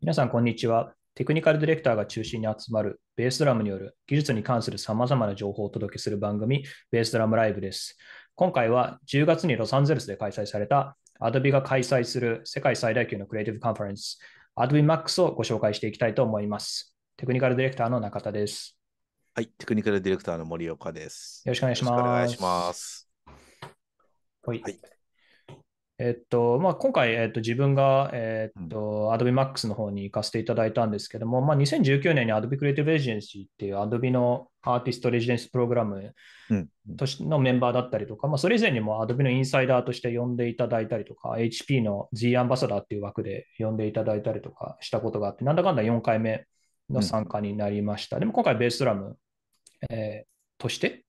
皆さん、こんにちは。テクニカルディレクターが中心に集まるベースドラムによる技術に関する様々な情報をお届けする番組、ベースドラムライブです。今回は10月にロサンゼルスで開催された Adobe が開催する世界最大級のクリエイティブカンファレンス、Adobe Max をご紹介していきたいと思います。テクニカルディレクターの中田です。はい、テクニカルディレクターの森岡です。よろしくお願いします。よろしくお願いします。はい、はいえっとまあ、今回、えっと、自分が、えっと、Adobe Max の方に行かせていただいたんですけども、まあ、2019年に Adobe Creative Agency っていう Adobe のアーティストレジデンスプログラムのメンバーだったりとか、まあ、それ以前にも Adobe のインサイダーとして呼んでいただいたりとか、HP の Z アンバサダーっていう枠で呼んでいただいたりとかしたことがあって、なんだかんだ4回目の参加になりました。でも今回ベースドラム、えとして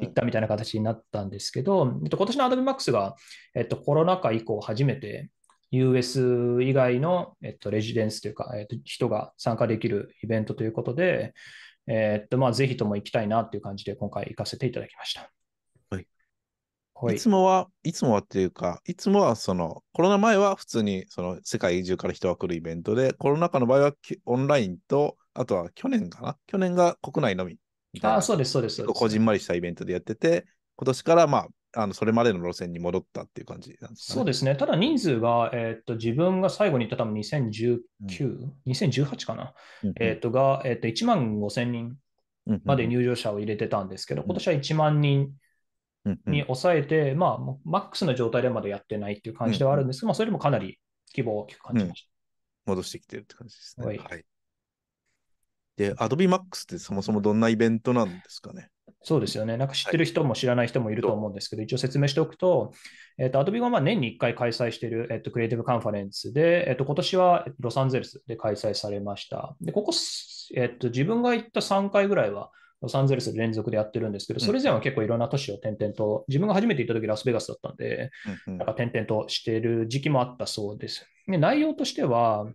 行ったみたいな形になったんですけど、えっと、今年の AdobeMax が、えっと、コロナ禍以降初めて US 以外の、えっと、レジデンスというか、えっと、人が参加できるイベントということで、えっとまあ、ぜひとも行きたいなという感じで今回行かせていただきました。はいい、いつもは、いつもはっていうか、いつもはそのコロナ前は普通にその世界中から人が来るイベントで、コロナ禍の場合はオンラインと、あとは去年かな去年が国内のみあ、そうです、そうです。こじんまりしたイベントでやってて、今年から、まあ、あのそれまでの路線に戻ったっていう感じなんですか、ね、そうですね、ただ人数が、えー、っと自分が最後に行った多分2019、うん、2018かな、うんえー、っとが、えー、っと1万5000人まで入場者を入れてたんですけど、うん今年は1万人に抑えて、うん、まあ、マックスの状態でまだやってないっていう感じではあるんですけど、うん、まあ、それでもかなり規模を大きく感じました、うん、戻してきてるって感じですね。はい、はいで、Adobe Max ってそもそもどんなイベントなんですかね。そうですよね。なんか知ってる人も知らない人もいると思うんですけど、はい、一応説明しておくと、えっ、ー、と、Adobe がまあ年に1回開催している、えっ、ー、と、クリエイティブカンファレンスで、えっ、ー、と、今年はロサンゼルスで開催されました。で、ここ、えっと、自分が行った3回ぐらいは、ロサンゼルス連続でやってるんですけど、それ以前は結構いろんな都市を転々と、自分が初めて行った時ラスベガスだったんで、なんか転々としてる時期もあったそうです。で内容としては、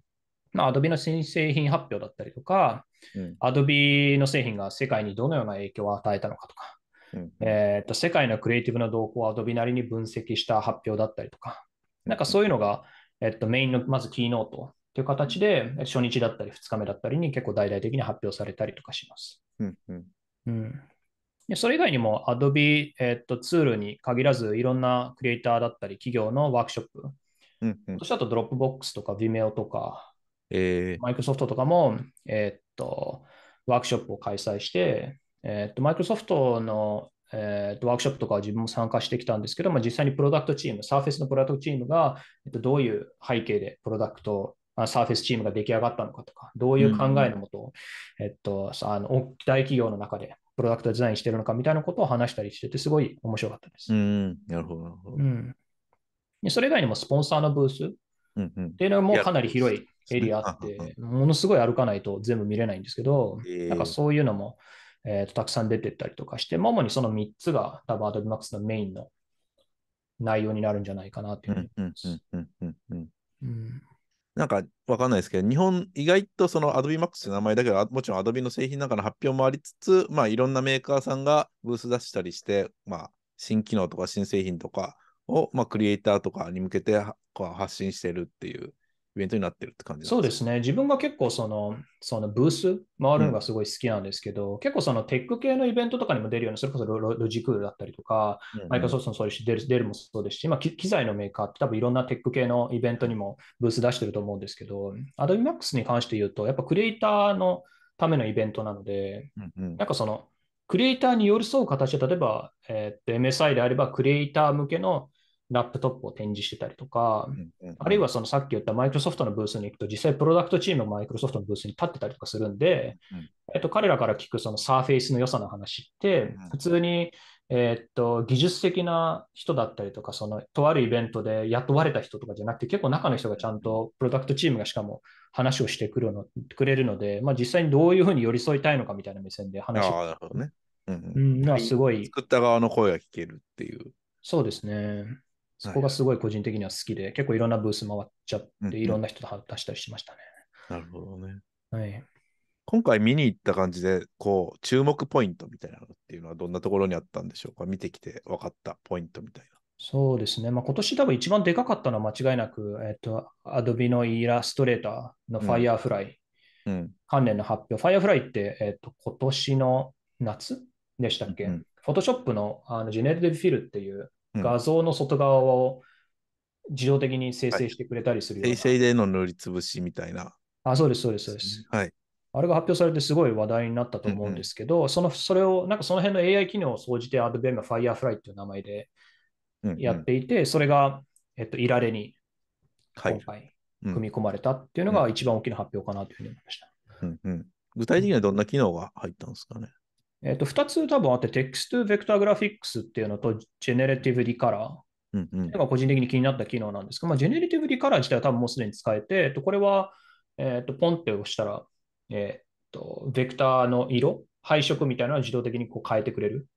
まあ、Adobe の新製品発表だったりとか、うん、Adobe の製品が世界にどのような影響を与えたのかとか、うん、えー、と世界のクリエイティブの動向を Adobe なりに分析した発表だったりとか、なんかそういうのが、えっと、メインのまずキーノートという形で、初日だったり2日目だったりに結構大々的に発表されたりとかします。うんうんでそれ以外にも Adobe、えっと、ツールに限らずいろんなクリエイターだったり企業のワークショップ、うんうん、そしたらドロップボックスとか Vimeo とかえマイクロソフトとかも、えー、っと、ワークショップを開催して、えー、っと、マイクロソフトの、えっとワークショップとかは自分も参加してきたんですけど、まあ、実際にプロダクトチーム、サーフェスのプロダクトチームが、えっと、どういう背景でプロダクトサーフェスチームが出来上がったのかとか、どういう考えのもと、うん、えっと、あの大企業の中でプロダクトデザインしてるのかみたいなことを話したりしてて、すごい面白かったです。うん、なるほど、なるほど、うん。それ以外にもスポンサーのブースっていうのもかなり広いエリアあって、ものすごい歩かないと全部見れないんですけど、なんかそういうのも、えーと、たくさん出てったりとかして、主にその3つが多分アドビマックスのメインの内容になるんじゃないかなっていうふうに思います。なんかわかんないですけど、日本、意外とそのアドビマックス x って名前だけど、もちろんアドビの製品なんかの発表もありつつ、まあいろんなメーカーさんがブース出したりして、まあ新機能とか新製品とかを、まあ、クリエイターとかに向けて発信してるっていうイベントになってるって感じそうですね。自分が結構その、そのブース回るのがすごい好きなんですけど、うん、結構そのテック系のイベントとかにも出るような、それこそロジクールだったりとか、マイクロソフトもそうですし、デルデルもそうですし、まあ、機材のメーカーって多分いろんなテック系のイベントにもブース出してると思うんですけど、Adobe Max に関して言うと、やっぱクリエイターのためのイベントなので、うんうん、なんかその、クリエイターに寄り添う形で、例えば、えー、MSI であれば、クリエイター向けのラップトップを展示してたりとか、あるいはそのさっき言ったマイクロソフトのブースに行くと、実際プロダクトチームがマイクロソフトのブースに立ってたりとかするんで、えっと、彼らから聞くそのサーフェイスの良さの話って、普通に、えっと技術的な人だったりとか、そのとあるイベントで雇われた人とかじゃなくて、結構中の人がちゃんとプロダクトチームがしかも話をしてくるのくれるので、まあ、実際にどういうふうに寄り添いたいのかみたいな目線で話を。なるほどね。うん、うん、すごい。作った側の声が聞けるっていう。そうですね。そこがすごい個人的には好きで、はい、結構いろんなブース回っちゃって、うんうん、いろんな人と話したりしましたね。なるほどね。はい。今回見に行った感じで、こう、注目ポイントみたいなのっていうのはどんなところにあったんでしょうか見てきて分かったポイントみたいな。そうですね。まあ、今年多分一番でかかったのは間違いなく、えっ、ー、と、アドビのイラストレーターの Firefly 関連の発表。Firefly って、えっ、ー、と、今年の夏でしたっけ、うん、Photoshop のあのジェネレティブフィルっていう画像の外側を自動的に生成してくれたりするような。生成での塗りつぶしみたいな。あ、そうです、そうです、そうです。はい。あれが発表されてすごい話題になったと思うんですけど、うんうん、そのそれを、なんかその辺の AI 機能を総じてアドベン n が Firefly っていう名前でやっていて、うんうん、それが、えっと、いられに今回組み込まれたっていうのが一番大きな発表かなというふうに思いました。うん、具体的にはどんな機能が入ったんですかねえっ、ー、と、2つ多分あって、テクストゥベクターグラフィックスっていうのと、ジェネレティブリカラー。うんうん、個人的に気になった機能なんですけど、まあ、ジェネレティブリカラー自体は多分もうすでに使えて、えっと、これは、えっと、ポンって押したら、えっと、ベクターの色、配色みたいなのを自動的にこう変えてくれる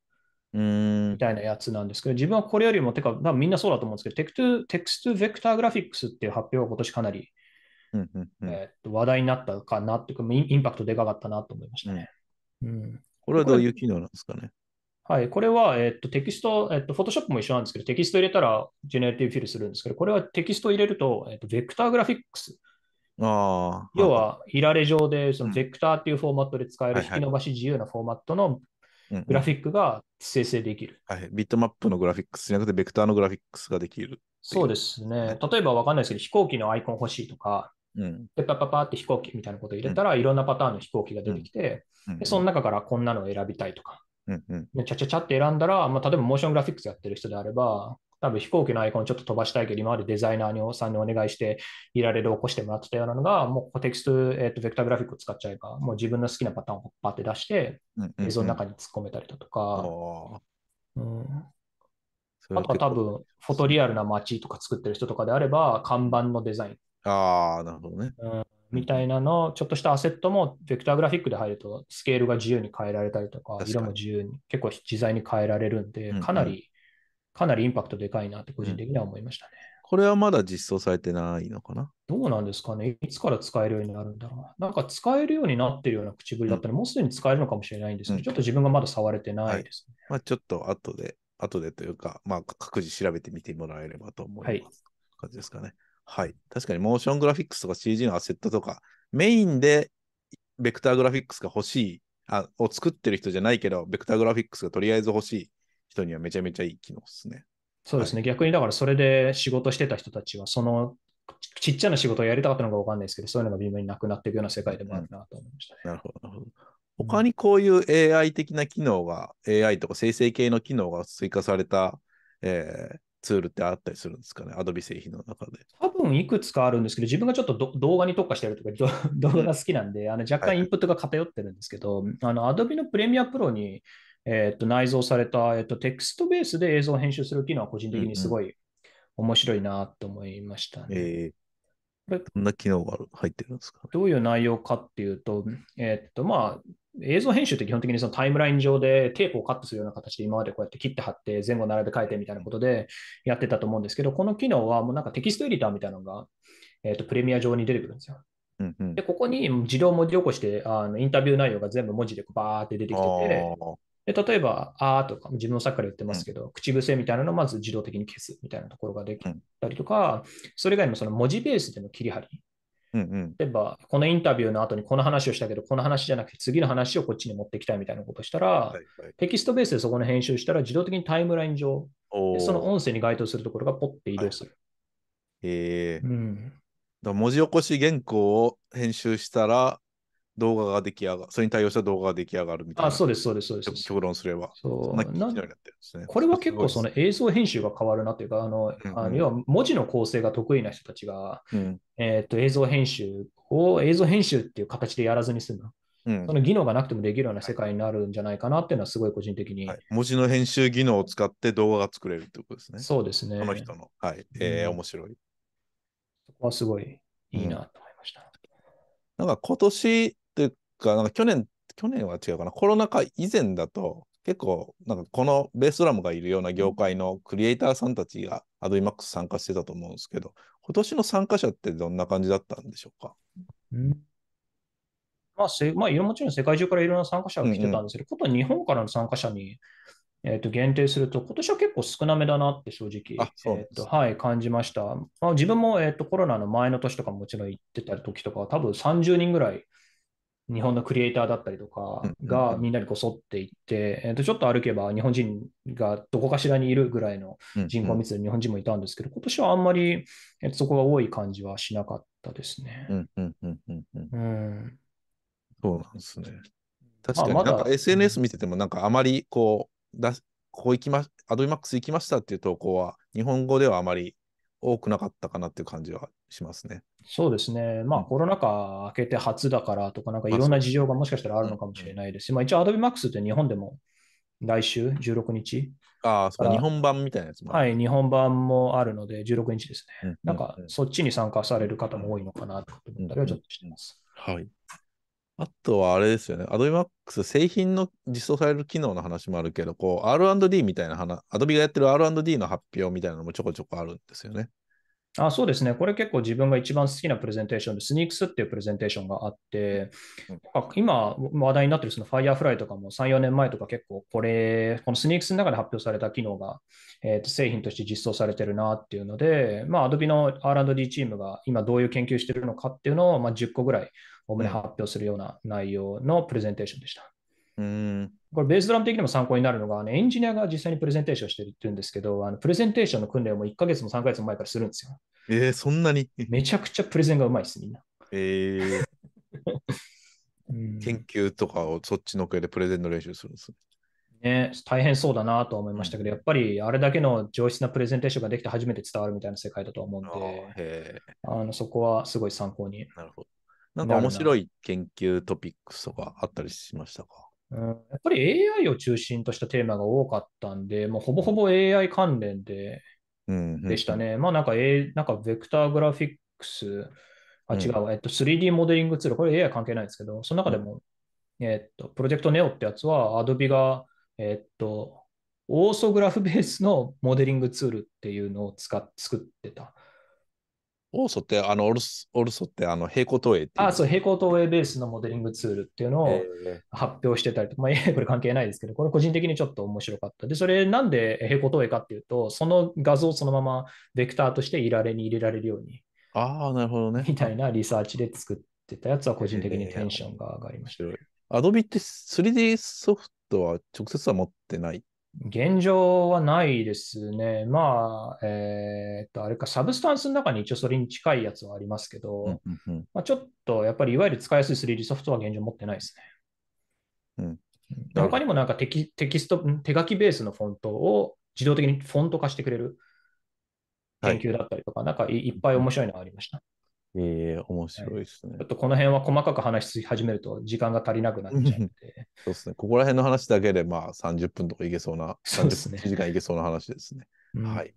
みたいなやつなんですけど、自分はこれよりも、てか、多分みんなそうだと思うんですけど、テクトテクストベクターグラフィックスっていう発表は今年かなり、うんうんうん、えっと話題になったかなっていうか、インパクトでかかったなと思いましたね。うんこれはどういう機能なんですかね。はい、これは、えっと、テキスト、えっと、フォトショップも一緒なんですけど、テキスト入れたら、ジェネラティブフィルするんですけど、これはテキスト入れると、えっと、ベクターグラフィックス。あ要は、いられ上で、そのベクターっていうフォーマットで使える、引き伸ばし自由なフォーマットのグラフィックが生成できる。はい、ビットマップのグラフィックスじゃなくて、ベクターのグラフィックスができる。そうですね。例えばわかんないですけど、飛行機のアイコン欲しいとか、で、パパパって飛行機みたいなことを入れたら、いろんなパターンの飛行機が出てきて、でその中からこんなのを選びたいとか、うんうん、ちゃちゃちゃって選んだら、まあ、例えばモーショングラフィックスやってる人であれば、多分飛行機のアイコンちょっと飛ばしたいけど、今までデザイナーにさんにお願いしていられる起こしてもらってたようなのが、もうテキスト、えー、とベクターグラフィックを使っちゃえば、もう自分の好きなパターンをパッて出して、映像の中に突っ込めたりだとか、うん、あとは多分、フォトリアルな街とか作ってる人とかであれば、看板のデザイン、ああ、なるほどね、うん。みたいなの、ちょっとしたアセットも、ベクターグラフィックで入ると、スケールが自由に変えられたりとか、色も自由に、結構自在に変えられるんで、かなり、かなりインパクトでかいなって、個人的には思いましたね。これはまだ実装されてないのかなどうなんですかねいつから使えるようになるんだろうなんか使えるようになってるような口ぶりだったら、もうすでに使えるのかもしれないんですけど、うん、ちょっと自分がまだ触れてないですね。はい、まあ、ちょっと後で、後でというか、まあ、各自調べてみてもらえればと思います。はい、感じですかね。はい。確かに、モーショングラフィックスとか CG のアセットとか、メインでベクターグラフィックスが欲しいあ、を作ってる人じゃないけど、ベクターグラフィックスがとりあえず欲しい人にはめちゃめちゃいい機能ですね。そうですね、はい、逆にだからそれで仕事してた人たちは、そのちっちゃな仕事をやりたかったのか分かんないですけど、そういうのが微妙になくなっていくような世界でもあるなと思いましたね。うん、なるほど。他にこういう AI 的な機能が、うん、AI とか生成系の機能が追加された、えー、ツールってあったりするんですかね、Adobe 製品の中で。多分いくつかあるんですけど、自分がちょっと動画に特化してるとか、動画が好きなんで、あの若干インプットが偏ってるんですけど、はい、あの Adobe のプレミアプロに、えー、っと内蔵された、えっとテクストベースで映像を編集する機能は個人的にすごい面白いなと思いましたね。うんうん、えーどんな機能が入ってるんですか、ね、どういう内容かっていうと、えー、っと、まあ、映像編集って基本的にそのタイムライン上でテープをカットするような形で今までこうやって切って貼って前後並べ替えてみたいなことでやってたと思うんですけど、この機能はもうなんかテキストエディターみたいなのが、えー、とプレミア上に出てくるんですよ。うんうん、でここに自動文字起こしてあのインタビュー内容が全部文字でバーって出てきてて、で例えば、あーとか、自分のさっきから言ってますけど、うん、口癖みたいなのをまず自動的に消すみたいなところができたりとか、うん、それ以外にもその文字ベースでの切り貼りうんうん、例えば、このインタビューの後にこの話をしたけど、この話じゃなくて次の話をこっちに持ってきたいみたいなことしたら、はいはい、テキストベースでそこの編集したら自動的にタイムライン上、その音声に該当するところがポッて移動する。はい、えうん、だ文字起こし原稿を編集したら、動画が出来上がる、それに対応した動画が出来上がるみたいな。あ、そうです、そうです、そうです。極論すれば。そう。ななこれは結構その映像編集が変わるなというか、あの、あの要は文字の構成が得意な人たちが、えっと、映像編集を映像編集っていう形でやらずに済む。うん、その技能がなくてもできるような世界になるんじゃないかなっていうのはすごい個人的に、はい、文字の編集技能を使って動画が作れるってことですね。そうですね。この人の。はい。えー、面白い。そこはすごいいいなと思いました。うん、なんか今年か、なんか去年、去年は違うかな、コロナ禍以前だと、結構、なんかこのベースドラムがいるような業界のクリエイターさんたちがアドイマックス参加してたと思うんですけど、今年の参加者ってどんな感じだったんでしょうか。うんまあせまあ、もちろん世界中からいろんな参加者が来てたんですけど、うんうん、こと日本からの参加者に、えー、と限定すると、今年は結構少なめだなって正直、えーとはい、感じました。まあ、自分も、えーと、コロナの前の年とかもちろん行ってた時とか、多分30人ぐらい日本のクリエイターだったりとかがみんなにこそっていって、えとちょっと歩けば日本人がどこかしらにいるぐらいの人口密度で日本人もいたんですけど、今年はあんまり、えそこが多い感じはしなかったですね。うんそうなんですね。確かに、なんか SNS 見てても、なんかあまりこう、だここ行きま、アドビマックス行きましたっていう投稿は、日本語ではあまり多くなかったかなっていう感じはしますね。そうですね。まあ、コロナ禍明けて初だからとか、なんかいろんな事情がもしかしたらあるのかもしれないですし、まあ、一応 Adobe Max って日本でも来週16日。ああ、そう日本版みたいなやつもはい、日本版もあるので16日ですね。なんかそっちに参加される方も多いのかなと思ったりはちょっとしてます。はい。あとはあれですよね、Adobe Max 製品の実装される機能の話もあるけど、こう R&D みたいな話、Adobe がやってる R&D の発表みたいなのもちょこちょこあるんですよね。あそうですね、これ結構自分が一番好きなプレゼンテーションで、スニークスっていうプレゼンテーションがあって、今話題になってるそのァイヤーフライとかも3、4年前とか結構これ、このスニークスの中で発表された機能が、えー、と製品として実装されてるなっていうので、まあ、Adobe の R&D チームが今どういう研究してるのかっていうのを、まあ、10個ぐらいおおむね発表するような内容のプレゼンテーションでした。うんこれ、ベースドラム的にも参考になるのが、ね、エンジニアが実際にプレゼンテーションしてるんですけど、あのプレゼンテーションの訓練をも1ヶ月も3ヶ月も前からするんですよ。えー、そんなにめちゃくちゃプレゼンがうまいです、みんな。えー、研究とかをそっちのけでプレゼンの練習するんです、ね、大変そうだなと思いましたけど、やっぱりあれだけの上質なプレゼンテーションができて初めて伝わるみたいな世界だと思うんで、あのそこはすごい参考になるほど。なんか面白い研究トピックスとかあったりしましたかうん、やっぱり AI を中心としたテーマが多かったんで、もうほぼほぼ AI 関連で、うん、でしたね。まあなんか、A、なんかベクターグラフィックス、あ、違う、えっと、3D モデリングツール、これ AI 関係ないんですけど、その中でも、えっと、プロジェクトネオってやつは、Adobe が、えっと、オーソグラフベースのモデリングツールっていうのを使っ作ってたオーソって、あのオルソ、オルソって、あの、平行投影ってあ、そう、平行投影ベースのモデリングツールっていうのを発表してたりとか、えー、まあ、これ関係ないですけど、これ個人的にちょっと面白かった。で、それなんで平行投影かっていうと、その画像をそのままベクターとしていられに入れられるように。ああ、なるほどね。みたいなリサーチで作ってたやつは個人的にテンションが上がりました。えー、アドビって 3D ソフトは直接は持ってない現状はないですね。まあ、えー、っと、あれか、サブスタンスの中に一応それに近いやつはありますけど、まちょっとやっぱりいわゆる使いやすい 3D ソフトは現状持ってないですね。うん、他にもなんかテキテキスト、手書きベースのフォントを自動的にフォント化してくれる研究だったりとか、はい、なんかいっぱい面白いのがありました。ええー、面白いですね、ちょっとこの辺は細かく話し始めると時間が足りなくなっちゃって。そうですね。ここら辺の話だけで、まあ30分とかいけそうな、そうですね、3時間いけそうな話ですね。うん、はい。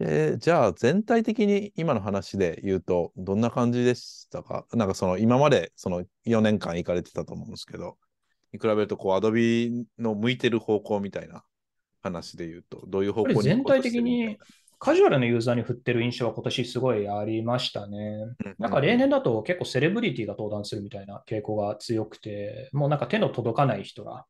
えー、じゃあ全体的に今の話で言うとどんな感じでしたかなんかその今までその4年間行かれてたと思うんですけど、に比べるとこうアドビの向いてる方向みたいな話で言うとどういう方向に全体的にカジュアルなユーザーに振ってる印象は今年すごいありましたね。なんか例年だと結構セレブリティが登壇するみたいな傾向が強くて、もうなんか手の届かない人が。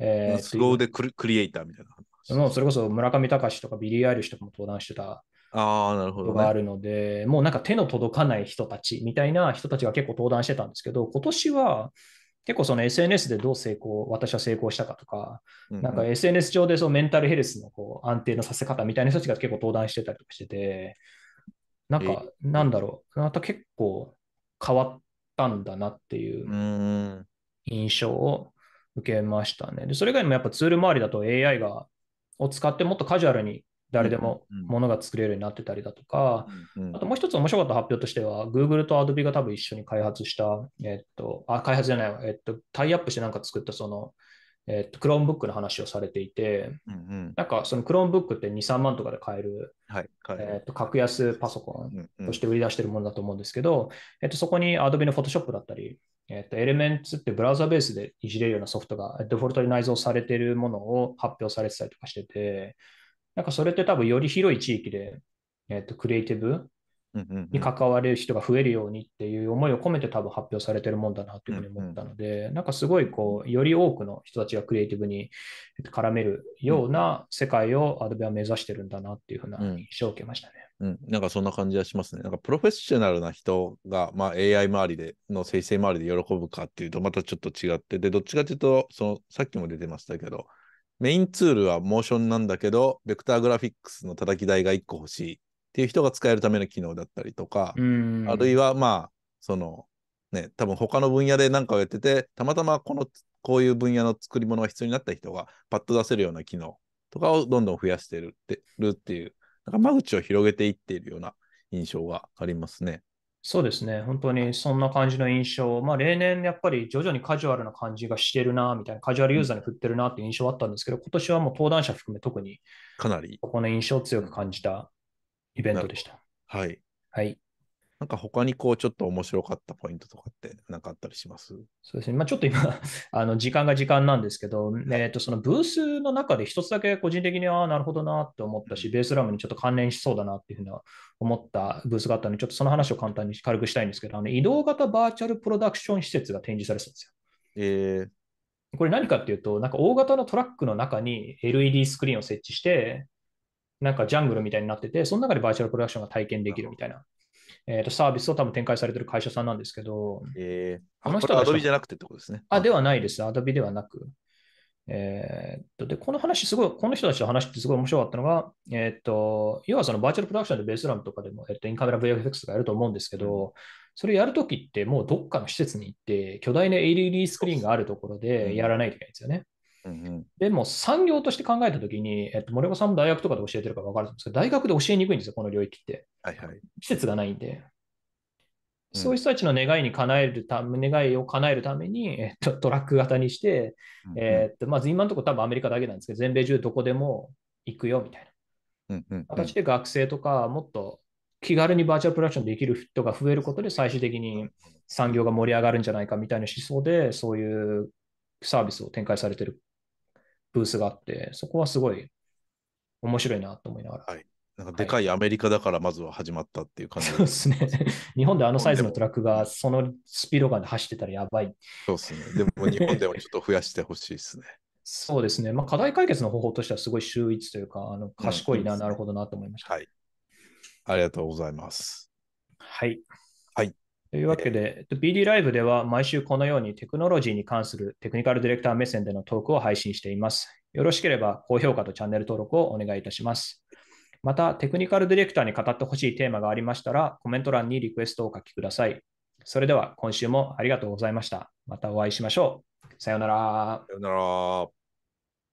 えー、スローでクリエイターみたいな。もうそれこそ村上隆とかビリー・アイリッシュとかも登壇してたあなるほど、ね、があるので、もうなんか手の届かない人たちみたいな人たちが結構登壇してたんですけど、今年は結構その SNS でどう成功、私は成功したかとか、なんか SNS 上でそのメンタルヘルスのこう安定のさせ方みたいな人たちが結構登壇してたりとかしてて、なんか、なんだろう、また結構変わったんだなっていう印象を受けましたね。で、それ以外にもやっぱツール周りだと AI がを使ってもっとカジュアルに誰でもものが作れるようになってたりだとか、あともう一つ面白かった発表としては、Google と Adobe が多分一緒に開発した、えっと、あ、開発じゃない、えっと、タイアップしてなんか作ったその、えっと、Chromebook の話をされていて、うんうん、なんかその Chromebook って2、3万とかで買える、はいえっと、格安パソコンとして売り出してるものだと思うんですけど、うんうん、えっと、そこに Adobe の Photoshop だったり、えっと、Elements ってブラウザベースでいじれるようなソフトがデフォルトに内蔵されているものを発表されてたりとかしてて、なんかそれって多分より広い地域で、えー、とクリエイティブに関われる人が増えるようにっていう思いを込めて多分発表されてるもんだなっていうふうに思ったので、うんうん、なんかすごいこうより多くの人たちがクリエイティブに絡めるような世界をアドベは目指してるんだなっていうふうな印象を受けましたね。うん、うん、なんかそんな感じがしますね。なんかプロフェッショナルな人が、まあ、AI 周りでの生成周りで喜ぶかっていうとまたちょっと違ってでどっちかというとそのさっきも出てましたけどメインツールはモーションなんだけど、ベクターグラフィックスの叩き台が1個欲しいっていう人が使えるための機能だったりとか、あるいはまあ、その、ね、多分他の分野で何かをやってて、たまたまこの、こういう分野の作り物が必要になった人がパッと出せるような機能とかをどんどん増やしてるってるっていう、なんか間口を広げていっているような印象がありますね。そうですね、本当にそんな感じの印象、まあ、例年やっぱり徐々にカジュアルな感じがしてるなみたいな、カジュアルユーザーに振ってるなっていう印象はあったんですけど、今年はもう登壇者含め特にかなりここの印象を強く感じたイベントでした。はい、はいなんか他にこうちょっと面白かったポイントとかって何かあったりしますそうですね。まあ、ちょっと今 あの時間が時間なんですけど、えっとそのブースの中で一つだけ個人的にはなるほどなって思ったし、ベースラムにちょっと関連しそうだなっていうふうに思ったブースがあったので、ちょっとその話を簡単に軽くしたいんですけど、あの移動型バーチャルプロダクション施設が展示されてたんですよ。えー、これ何かっていうと、なんか大型のトラックの中に LED スクリーンを設置して、なんかジャングルみたいになってて、その中でバーチャルプロダクションが体験できるみたいな。えー、とサービスを多分展開されてる会社さんなんですけど、えー、この人は。アドビじゃなくてってことですね。あ、ではないです。アドビではなく。えー、っと、で、この話、すごい、この人たちの話ってすごい面白かったのが、えー、っと、要はそのバーチャルプロダクションでベースランとかでも、えっと、インカメラ VFX とかやると思うんですけど、それやるときってもうどっかの施設に行って、巨大な LED スクリーンがあるところでやらないといけないんですよね。うんでも産業として考えたときに、えっと、森岡さんも大学とかで教えてるから分かるんですけど、大学で教えにくいんですよ、この領域って。はいはい、施設がないんで。そういう人たちの願いに叶えるため、願いを叶えるために、えっと、トラック型にして、うんうん、えっとまず、今のところ多分アメリカだけなんですけど、全米中どこでも行くよみたいな。形で学生とか、もっと気軽にバーチャルプロダクションできる人が増えることで、最終的に産業が盛り上がるんじゃないかみたいな思想で、そういうサービスを展開されてるブースがあって、そこはすごい面白いなと思いながら。はい、なんかでかいアメリカだからまずは始まったっていう感じ、はい、そうですね。日本であのサイズのトラックがそのスピード感で走ってたらやばい。そうですね。でも日本でもちょっと増やしてほしいですね。そうですね。まあ、課題解決の方法としてはすごい秀逸というか、あの賢いな、うん、なるほどなと思いました、はい。ありがとうございます。はい。はい。というわけで、BD ライブでは毎週このようにテクノロジーに関するテクニカルディレクター目線でのトークを配信しています。よろしければ高評価とチャンネル登録をお願いいたします。また、テクニカルディレクターに語ってほしいテーマがありましたら、コメント欄にリクエストをお書きください。それでは今週もありがとうございました。またお会いしましょう。さようなら。さようなら。